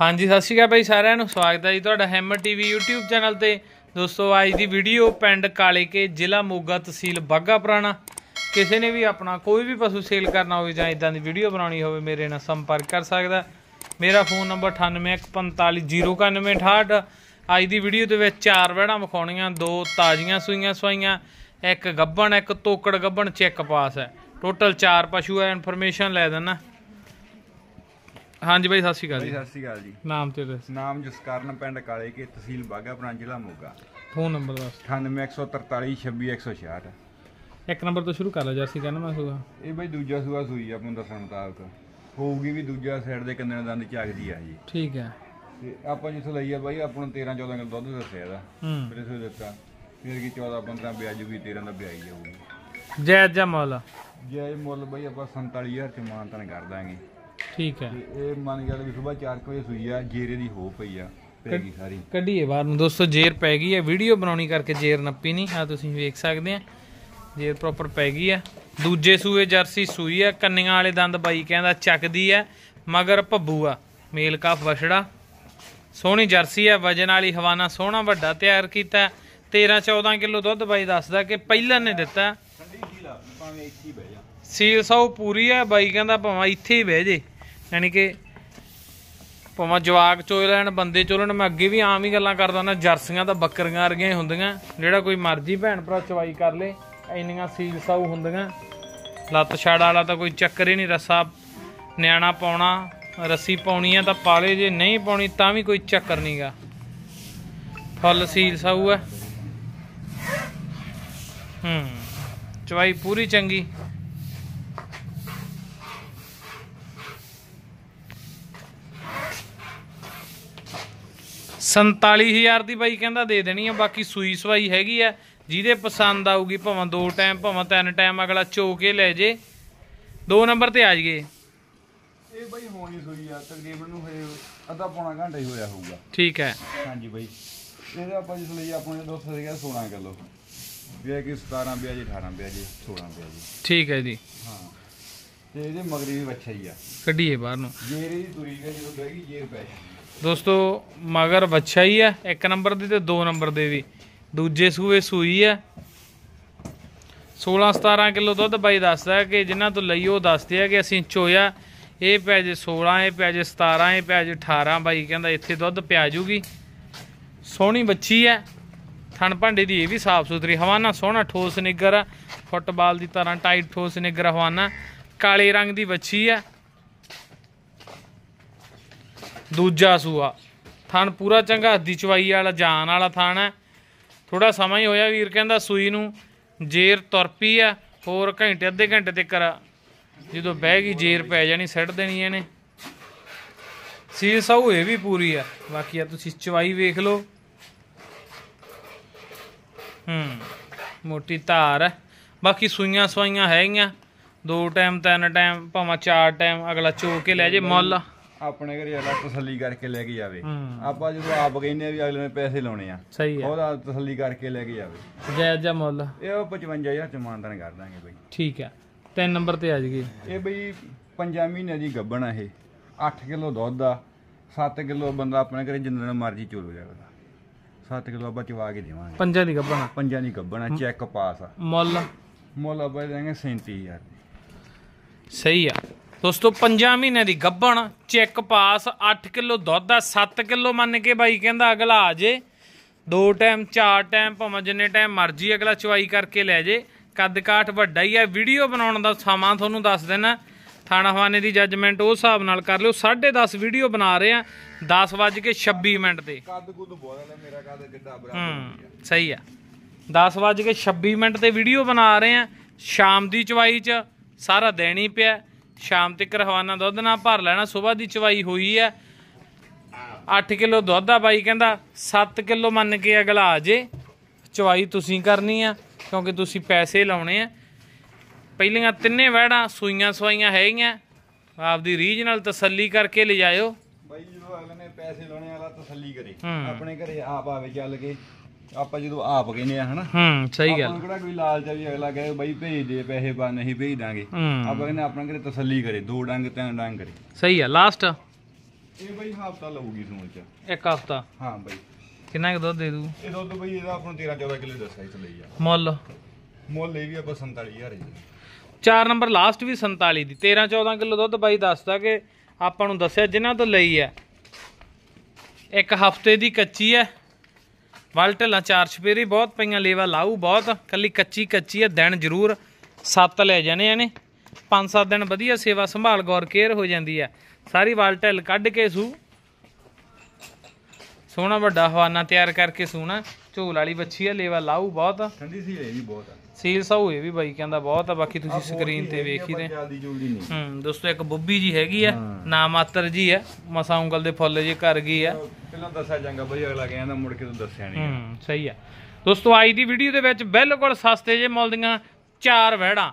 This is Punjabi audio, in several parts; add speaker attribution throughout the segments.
Speaker 1: ਹਾਂਜੀ ਸਤਿ ਸ਼੍ਰੀ ਅਕਾਲ ਭਾਈ ਸਾਰਿਆਂ ਨੂੰ ਸਵਾਗਤ ਹੈ ਜੀ ਤੁਹਾਡਾ ਹੈਮਰ ਟੀਵੀ YouTube ਚੈਨਲ ਤੇ ਦੋਸਤੋ ਅੱਜ ਦੀ ਵੀਡੀਓ ਪਿੰਡ ਕਾਲੇਕੇ ਜ਼ਿਲ੍ਹਾ ਮੋਗਾ ਤਹਿਸੀਲ ਬਾਗਾ ਪੁਰਾਣਾ ਕਿਸੇ ਨੇ ਵੀ ਆਪਣਾ ਕੋਈ ਵੀ ਪਸ਼ੂ ਸੇਲ ਕਰਨਾ ਹੋਵੇ ਜਾਂ ਇਦਾਂ ਦੀ ਵੀਡੀਓ ਬਣਾਉਣੀ ਹੋਵੇ ਮੇਰੇ ਨਾਲ ਸੰਪਰਕ ਕਰ ਸਕਦਾ ਮੇਰਾ ਫੋਨ ਨੰਬਰ 9814509168 ਅੱਜ ਦੀ ਵੀਡੀਓ ਦੇ ਵਿੱਚ ਚਾਰ ਵੜਾਂ ਵਿਖਾਉਣੀਆਂ ਦੋ ਤਾਜ਼ੀਆਂ ਸੂਈਆਂ ਸਵਾਈਆਂ ਇੱਕ ਗੱਬਣ ਇੱਕ ਤੋਕੜ ਗੱਬਣ ਚੈੱਕ ਪਾਸ ਹੈ ਟੋਟਲ ਚਾਰ ਪਸ਼ੂ ਹੈ ਇਨਫੋਰਮੇਸ਼ਨ ਲੈ ਦੇਣਾ ਹਾਂਜੀ ਬਾਈ ਸਤਿ ਸ਼੍ਰੀ ਅਕਾਲ ਜੀ ਸਤਿ ਸ਼੍ਰੀ
Speaker 2: ਅਕਾਲ ਜੀ ਨਾਮ ਤੇ ਦੱਸ ਨਾਮ ਜਸਕਰਨ ਪਿੰਡ ਕਾਲੇ ਕੇ ਤਹਿਸੀਲ ਬਾਗਾਪੁਰਾਂ ਜ਼ਿਲ੍ਹਾ ਮੋਗਾ ਫੋਨ ਨੰਬਰ ਦੱਸ 981443266166
Speaker 1: ਇੱਕ ਨੰਬਰ ਤੋਂ ਸ਼ੁਰੂ ਕਰ ਲਓ ਜਰਸੀ ਕਹਿੰਦਾ ਮੈਂ ਸੂਆ
Speaker 2: ਇਹ ਬਾਈ ਦੂਜਾ ਸੂਆ ਸੂਈ ਆ ਮੈਨੂੰ ਦੱਸਣ ਮੁਤਾਬਕ ਹੋਊਗੀ ਵੀ ਦੂਜਾ ਸਾਈਡ ਦੇ ਕੰਨੇ ਦੰਦ ਚਾਗਦੀ ਆ ਜੀ ਠੀਕ ਆ ਤੇ ਆਪਾਂ ਜਿੱਥੇ ਲਈ ਆ ਬਾਈ ਆਪਾਂ ਨੂੰ 13 14 ਕਿਲੋ ਦੁੱਧ ਦੱਸਿਆ ਇਹਦਾ ਮੇਰੇ ਸੋ ਦਿੱਤਾ ਫਿਰ ਕੀ 14 15 ਵਿਆਜ ਵੀ 13 ਦਾ ਵਿਆਜ ਜਾਊਗੀ
Speaker 1: ਜੈ ਜਮਾਲਾ
Speaker 2: ਜੈ ਮੁੱਲ ਬਾਈ ਆਪਾਂ 47000 ਚ ਮਾਨਤਨ ਕਰ ਦਾਂਗੇ ਠੀਕ ਹੈ ਇਹ ਮੰਨ ਕੇ ਵੀ ਸਵੇਰ 4 ਵਜੇ ਸੂਈ ਆ ਜੇਰੇ ਦੀ ਹੋ ਪਈ ਆ ਪੈ ਗਈ ਸਾਰੀ
Speaker 1: ਕੱਢੀਏ ਬਾਹਰ ਨੂੰ ਦੋਸਤੋ ਜੇਰ ਪੈ ਗਈ ਹੈ ਵੀਡੀਓ ਬਣਾਉਣੀ ਕਰਕੇ ਜੇਰ ਨੱਪੀ ਨਹੀਂ ਆ ਤੁਸੀਂ ਵੇਖ ਸਕਦੇ ਆ ਜੇਰ ਪ੍ਰੋਪਰ ਪੈ ਗਈ ਆ ਦੂਜੇ ਸੂਏ ਜਰਸੀ ਸੂਈ ਆ ਕੰਨੀਆਂ ਵਾਲੇ ਦੰਦ ਬਾਈ ਕਹਿੰਦਾ ਚੱਕਦੀ ਆ ਮਗਰ ਭੱਬੂ ਆ ਮੇਲ ਕਾਫ ਵਛੜਾ ਸੋਹਣੀ ਜਰਸੀ ਆ ਵਜਨ ਵਾਲੀ ਹਵਾਨਾ ਸੋਹਣਾ ਵੱਡਾ ਤਿਆਰ ਕੀਤਾ 13 14 ਕਿਲੋ ਦੁੱਧ ਬਾਈ ਦੱਸਦਾ ਕਿ ਪਹਿਲਾਂ ਨੇ ਦਿੱਤਾ ਠੰਡੀ ਸੀਲ ਆ ਭਾਵੇਂ ਇੱਥੇ ਹੀ ਬਹਿ ਜਾ ਸੀਲ ਸੌ ਪੂਰੀ ਆ ਬਾਈ ਕਹਿੰਦਾ ਭਾਵੇਂ ਇੱਥੇ ਹੀ ਬਹਿ ਜੇ ਯਾਨੀ ਕਿ ਪਵਾ ਜਵਾਗ ਚੋਲਣ ਲੈਣ ਬੰਦੇ ਚੋਲਣ ਮੈਂ ਅੱਗੇ ਵੀ ਆਮ ਹੀ ਗੱਲਾਂ ਕਰਦਾ ਨਾ ਜਰਸੀਆਂ ਤਾਂ ਬੱਕਰੀਆਂ ਵਰਗੀਆਂ ਹੁੰਦੀਆਂ ਜਿਹੜਾ ਕੋਈ ਮਰਜ਼ੀ ਭੈਣ ਭਰਾ ਚਵਾਈ ਕਰ ਲੇ ਇੰਨੀਆਂ ਸੀਲ ਸਾਊ ਹੁੰਦੀਆਂ ਲੱਤ ਛੜਾ ਵਾਲਾ ਤਾਂ ਕੋਈ ਚੱਕਰ ਹੀ ਨਹੀਂ ਰਸਾ ਨਿਆਣਾ ਪਾਉਣਾ ਰੱਸੀ ਪਾਉਣੀ ਆ ਤਾਂ ਪਾਲੇ ਜੇ ਨਹੀਂ ਪਾਉਣੀ ਤਾਂ ਵੀ ਕੋਈ ਚੱਕਰ ਨਹੀਂਗਾ ਫੁੱਲ ਸੀਲ ਸਾਊ ਹੈ ਹੂੰ ਚਵਾਈ ਪੂਰੀ ਚੰਗੀ 47000 ਦੀ ਬਾਈ ਕਹਿੰਦਾ ਦੇ ਦੇਣੀ ਆ ਬਾਕੀ ਸੂਈ ਸਵਾਈ ਹੈਗੀ ਆ ਜਿਹਦੇ ਪਸੰਦ ਆਊਗੀ ਭਾਵੇਂ ਦੋ ਟਾਈਮ ਭਾਵੇਂ ਤਿੰਨ ਟਾਈਮ ਅਗਲਾ ਚੋ ਕੇ ਲੈ ਜੇ ਦੋ ਨੰਬਰ ਤੇ ਆ ਜਗੇ
Speaker 2: ਇਹ ਬਾਈ ਹੋਣੀ ਸੂਈ ਆ ਤਕਰੀਬਨ ਨੂੰ ਹੋਏ ਅੱਧਾ ਪੌਣਾ ਘੰਟਾ ਹੀ ਹੋਇਆ ਹੋਊਗਾ ਠੀਕ ਹੈ ਹਾਂਜੀ ਬਾਈ ਇਹਦੇ ਆਪਾਂ ਜਿਸ ਲਈ ਆਪਣੇ ਦੁੱਧ ਗਿਆ 16 ਕਿਲੋ ਵੀ ਕਿ 17 ਬਿਆ ਜੀ 18 ਬਿਆ ਜੀ 16 ਬਿਆ ਜੀ ਠੀਕ ਹੈ ਜੀ ਹਾਂ ਤੇ ਇਹਦੇ ਮਗਰੀ ਵੀ ਬੱਚਾ ਹੀ ਆ
Speaker 1: ਕੱਢੀਏ ਬਾਹਰ ਨੂੰ
Speaker 2: ਜੇਰੀ ਦੀ ਤੁਰੀ ਹੈ ਜਦੋਂ ਬੈਗੀ ਗਈ ਜੇਰ ਪੈ ਜਾਂਦੀ
Speaker 1: ਦੋਸਤੋ ਮਗਰ ਵੱਛਾ ਹੀ ਹੈ ਇੱਕ ਨੰਬਰ ਦੇ ਤੇ ਦੋ ਨੰਬਰ ਦੇ ਵੀ ਦੂਜੇ ਸੂਏ ਸੂਈ ਹੈ 16 17 ਕਿਲੋ ਦੁੱਧ ਬਾਈ ਦੱਸਦਾ ਕਿ ਜਿਨ੍ਹਾਂ ਤੋਂ ਲਈ ਉਹ ਦੱਸਦੇ ਆ ਕਿ ਅਸੀਂ ਚੋਇਆ ਇਹ ਪੈ ਜੇ 16 ਇਹ ਪੈ ਜੇ 17 ਇਹ ਪੈ ਜੇ 18 ਬਾਈ ਕਹਿੰਦਾ ਇੱਥੇ ਦੁੱਧ ਪਿਆ ਜੂਗੀ ਸੋਹਣੀ ਬੱਚੀ ਹੈ ਥਣ ਭਾਂਡੇ ਦੀ ਇਹ ਵੀ ਸਾਫ ਸੁਥਰੀ ਹਵਾਨਾ ਸੋਹਣਾ ਠੋਸ ਨਿਗਰ ਫੁੱਟਬਾਲ ਦੀ ਤਰ੍ਹਾਂ ਟਾਈਟ ਠੋਸ ਨਿਗਰ ਹਵਾਨਾ ਕਾਲੇ ਰੰਗ ਦੀ ਬੱਚੀ ਹੈ ਦੂਜਾ ਸੂਆ ਥਣ ਪੂਰਾ ਚੰਗਾ ਹੱਦੀ ਚਵਾਈ ਵਾਲਾ ਜਾਨ ਵਾਲਾ ਥਣ ਹੈ ਥੋੜਾ ਸਮਾਂ ਹੀ ਹੋਇਆ ਵੀਰ ਕਹਿੰਦਾ ਸੂਈ ਨੂੰ ਜੇਰ ਤੁਰਪੀ ਆ ਹੋਰ ਘੰਟੇ ਅੱਧੇ ਘੰਟੇ ਕਰਾ ਜਦੋਂ ਬਹਿ ਗਈ ਜੇਰ ਪੈ ਜਾਣੀ ਸੱਟ ਦੇਣੀ ਇਹਨੇ ਸੀਲ ਸਾਊ ਇਹ ਵੀ ਪੂਰੀ ਆ ਬਾਕੀ ਆ ਤੁਸੀਂ ਚਵਾਈ ਵੇਖ ਲਓ ਹੂੰ ਮੋਟੀ ਧਾਰ ਹੈ ਬਾਕੀ ਸੂਈਆਂ ਸਵਾਈਆਂ ਹੈਗੀਆਂ ਦੋ ਟਾਈਮ ਤਿੰਨ ਟਾਈਮ ਭਾਵੇਂ ਚਾਰ ਟਾਈਮ ਅਗਲਾ ਚੋ ਕੇ ਲੈ ਜੇ ਮੁੱਲ
Speaker 2: ਆਪਣੇ ਘਰੇ ਅਗਲਾ ਤਸੱਲੀ ਕਰਕੇ ਲੈ ਕੇ ਜਾਵੇ ਆਪਾਂ ਜਦੋਂ ਆਪ ਕਹਿੰਦੇ ਆ ਵੀ ਅਗਲੇ ਨੇ ਪੈਸੇ ਲਾਉਣੇ ਆ ਸਹੀ ਹੈ ਉਹਦਾ ਤਸੱਲੀ ਕਰਕੇ ਲੈ ਕੇ ਜਾਵੇ ਜਾਇਜ਼ ਜਾਂ ਮੁੱਲ ਇਹ 55000 ਚ ਕਰ ਦਾਂਗੇ ਬਈ ਠੀਕ ਹੈ ਤਿੰਨ ਨੰਬਰ ਤੇ ਆ ਜਗੀ ਇਹ ਬਈ 5 ਮਹੀਨੇ ਦੀ ਗੱਬਣ ਆ ਇਹ 8 ਕਿਲੋ ਦੁੱਧ ਆ 7 ਕਿਲੋ ਬੰਦਾ ਆਪਣੇ ਘਰੇ ਜਿੰਨਾ ਮਰਜ਼ੀ ਚੋਲੋ ਜਾਵੇ 7 ਕਿਲੋ ਆਪਾਂ ਚਵਾ ਕੇ ਦੇਵਾਂਗੇ ਪੰਜਾਂ ਦੀ ਗੱਬਣਾ ਪੰਜਾਂ ਦੀ ਗੱਬਣਾ ਚੈੱਕ ਪਾਸ ਆ ਮੁੱਲ ਮੁੱਲ ਆਪਾਂ ਦੇਵਾਂਗੇ 37000
Speaker 1: ਸਹੀ ਆ ਦੋਸਤੋ 5 ਮਹੀਨੇ ਦੀ ਗੱਭਣ ਚੈੱਕ ਪਾਸ 8 ਕਿਲੋ ਦੁੱਧ ਆ 7 ਕਿਲੋ ਮੰਨ ਕੇ ਬਾਈ ਕਹਿੰਦਾ ਅਗਲਾ ਆ ਜੇ ਦੋ ਟਾਈਮ ਚਾਰ ਟਾਈਮ ਭਾਵੇਂ ਜਿੰਨੇ ਟਾਈਮ ਮਰਜ਼ੀ ਅਗਲਾ ਚਵਾਈ ਕਰਕੇ ਲੈ ਜੇ ਕੱਦ ਕਾਠ ਵੱਡਾ ਹੀ ਆ ਵੀਡੀਓ ਬਣਾਉਣ ਦਾ ਸਮਾਂ ਤੁਹਾਨੂੰ ਦੱਸ ਦੇਣਾ ਥਾਣਾ ਹਵਾਨੇ ਦੀ ਜੱਜਮੈਂਟ ਉਹ ਹਿਸਾਬ ਨਾਲ ਕਰ ਲਿਓ 10:30 ਵੀਡੀਓ ਬਣਾ ਰਹੇ ਆ 10:26 ਮਿੰਟ ਤੇ
Speaker 2: ਕੱਦ ਕੁੱਦ ਬਹੁਤ ਮੇਰਾ ਕੱਦ ਕਿੱਡਾ
Speaker 1: ਬਰਾਬਰ ਸਹੀ ਆ 10:26 ਮਿੰਟ ਤੇ ਵੀਡੀਓ ਬਣਾ ਰਹੇ ਆ ਸ਼ਾਮ ਦੀ ਚਵਾਈ 'ਚ ਸਾਰਾ ਦੇਣੀ ਪਿਆ ਸ਼ਾਮ ਤੱਕ ਰਵਾਨਾ ਦੁੱਧ ਨਾਲ ਭਰ ਲੈਣਾ ਸਵੇਰ ਦੀ ਚਵਾਈ ਹੋਈ ਹੈ 8 ਕਿਲੋ ਦੁੱਧ ਆ ਬਾਈ ਕਹਿੰਦਾ 7 ਕਿਲੋ ਮੰਨ ਕੇ ਅਗਲਾ ਆ ਜੇ ਚਵਾਈ ਤੁਸੀਂ ਕਰਨੀ ਆ ਕਿਉਂਕਿ ਤੁਸੀਂ ਪੈਸੇ ਲਾਉਣੇ ਆ ਪਹਿਲੀਆਂ ਤਿੰਨੇ ਵਹਿੜਾਂ ਸੂਈਆਂ ਸਵਾਈਆਂ ਹੈਗੀਆਂ ਆਪਦੀ ਦੀ ਰੀਜਨਲ ਤਸੱਲੀ ਕਰਕੇ ਲਿਜਾਇਓ ਬਾਈ
Speaker 2: ਜਦੋਂ ਅਗਲੇ ਨੇ ਪੈਸੇ ਲਾਉਣੇ ਵਾਲਾ ਤਸੱਲੀ ਕਰੇ ਆਪਣੇ ਘਰੇ ਆਪ ਆਵੇ ਚੱਲ ਕੇ ਆਪਾਂ ਜਦੋਂ ਆਪ ਕਹਿੰਦੇ ਆ ਹਨਾ
Speaker 1: ਹੂੰ ਸਹੀ ਗੱਲ ਆਪਾਂ
Speaker 2: ਕਿਹੜਾ ਕੋਈ ਲਾਲਚ ਆ ਵੀ ਅਗਲਾ ਕਹੇ ਬਈ ਭੇਜ ਦੇ ਪੈਸੇ ਪਾ ਨਹੀਂ ਭੇਜਾਂਗੇ ਦਾਂਗੇ ਆਪਾਂ ਕਹਿੰਦੇ ਆਪਣਾ ਘਰੇ ਤਸੱਲੀ ਕਰੇ ਦੋ ਡੰਗ ਤਿੰਨ ਡੰਗ ਕਰੇ
Speaker 1: ਸਹੀ ਆ ਲਾਸਟ
Speaker 2: ਇਹ ਬਈ ਹਫਤਾ ਲਊਗੀ ਸੋਚ
Speaker 1: ਇੱਕ ਹਫਤਾ ਹਾਂ ਬਈ ਕਿੰਨਾ ਕੁ ਦੁੱਧ ਦੇ ਦੂ
Speaker 2: ਇਹ ਦੁੱਧ ਬਈ ਇਹਦਾ ਆਪਾਂ 13 14 ਕਿਲੋ ਦੱਸਿਆ ਇਸ ਲਈ ਆ ਮੁੱਲ ਮੁੱਲ ਇਹ ਵੀ ਆਪਾਂ 47000 ਜੀ
Speaker 1: ਚਾਰ ਨੰਬਰ ਲਾਸਟ ਵੀ 47 ਦੀ 13 14 ਕਿਲੋ ਦੁੱਧ ਬਾਈ ਦੱਸਦਾ ਕਿ ਆਪਾਂ ਨੂੰ ਦੱਸਿਆ ਜਿਨ੍ਹਾਂ ਤੋਂ ਲਈ ਹੈ ਇੱਕ ਹਫਤੇ ਦੀ ਕੱਚੀ ਹੈ ਵੱਲ ਢਿੱਲਾ ਚਾਰ ਛਪੇਰੀ ਬਹੁਤ ਪਈਆਂ ਲੇਵਾ ਲਾਊ ਬਹੁਤ ਕੱਲੀ ਕੱਚੀ ਕੱਚੀ ਹੈ ਦਿਨ ਜ਼ਰੂਰ ਸੱਤ ਲੈ ਜਾਣੇ ਨੇ ਪੰਜ ਸੱਤ ਦਿਨ ਵਧੀਆ ਸੇਵਾ ਸੰਭਾਲ ਗੌਰ ਕੇਅਰ ਹੋ ਜਾਂਦੀ ਹੈ ਸਾਰੀ ਵਾਲ ਢਿੱਲ ਕੱਢ ਕੇ ਸੂ ਸੋਹਣਾ ਵੱਡਾ ਹਵਾਨਾ ਤਿਆਰ ਕਰਕੇ ਸੂਣਾ ਝੋਲ ਵਾਲੀ ਬੱਚੀ ਹੈ ਲੇਵਾ ਲਾਊ ਬਹੁਤ ਠੰਡੀ ਸੀ ਲੈ ਜੀ ਬਹੁਤ ਸੀਲ ਸਾਉ ਇਹ ਵੀ ਬਾਈ ਕਹਿੰਦਾ ਬਹੁਤ ਆ ਬਾਕੀ ਤੁਸੀਂ ਸਕਰੀਨ ਤੇ ਵੇਖ ਹੀ ਰਹੇ ਹੂੰ ਦੋਸਤੋ ਇੱਕ ਬੁੱਬੀ ਜੀ ਹੈਗੀ ਆ ਨਾ ਮਾਤਰ ਜੀ ਆ ਮਸਾ ਉਂਗਲ ਦੇ ਫੁੱਲ ਜੀ ਕਰ ਗਈ ਆ
Speaker 2: ਪਹਿਲਾਂ ਦੱਸਿਆ ਜਾਂਗਾ ਬਈ ਅਗਲਾ ਕਹਿੰਦਾ ਮੁੜ ਕੇ ਤੂੰ ਦੱਸਿਆ
Speaker 1: ਨਹੀਂ ਹੂੰ ਸਹੀ ਆ ਦੋਸਤੋ ਅੱਜ ਦੀ ਵੀਡੀਓ ਦੇ ਵਿੱਚ ਬਿਲਕੁਲ ਸਸਤੇ ਜੇ ਮੁੱਲ ਦੀਆਂ ਚਾਰ ਵਹਿੜਾਂ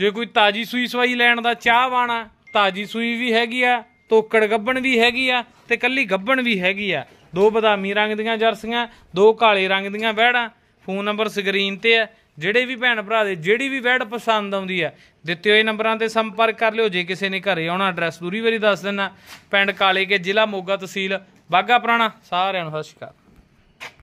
Speaker 1: ਜੇ ਕੋਈ ਤਾਜੀ ਸੂਈ ਸਵਾਈ ਲੈਣ ਦਾ ਚਾਹ ਵਾਣਾ ਤਾਜੀ ਸੂਈ ਵੀ ਹੈਗੀ ਆ ਤੋਕੜ ਗੱਬਣ ਵੀ ਹੈਗੀ ਆ ਤੇ ਕੱਲੀ ਗੱਬਣ ਵੀ ਹੈਗੀ ਆ ਦੋ ਬਦਾਮੀ ਰੰਗ ਦੀਆਂ ਜਰਸੀਆਂ ਦੋ ਕਾਲੇ ਰੰਗ ਦੀਆਂ ਵਹਿੜਾਂ ਫੋਨ ਨੰਬਰ ਸਕਰੀਨ ਤੇ ਆ ਜਿਹੜੇ ਵੀ ਭੈਣ ਭਰਾ ਦੇ ਜਿਹੜੀ ਵੀ ਵੈਡ ਪਸੰਦ ਆਉਂਦੀ ਹੈ ਦਿੱਤੇ ਹੋਏ ਨੰਬਰਾਂ ਤੇ ਸੰਪਰਕ ਕਰ ਲਿਓ ਜੇ ਕਿਸੇ ਨੇ ਘਰੇ ਆਉਣਾ ਐਡਰੈਸ ਦੂਰੀ ਵਾਰੀ ਦੱਸ ਦਿੰਨਾ ਪਿੰਡ ਕਾਲੇ ਕੇ ਜ਼ਿਲ੍ਹਾ ਮੋਗਾ ਤਹਿਸੀਲ ਬਾਗਾ ਪੁਰਾਣਾ ਸਾਰਿਆਂ ਨੂੰ ਸਤਿ ਸ਼੍ਰੀ ਅਕਾਲ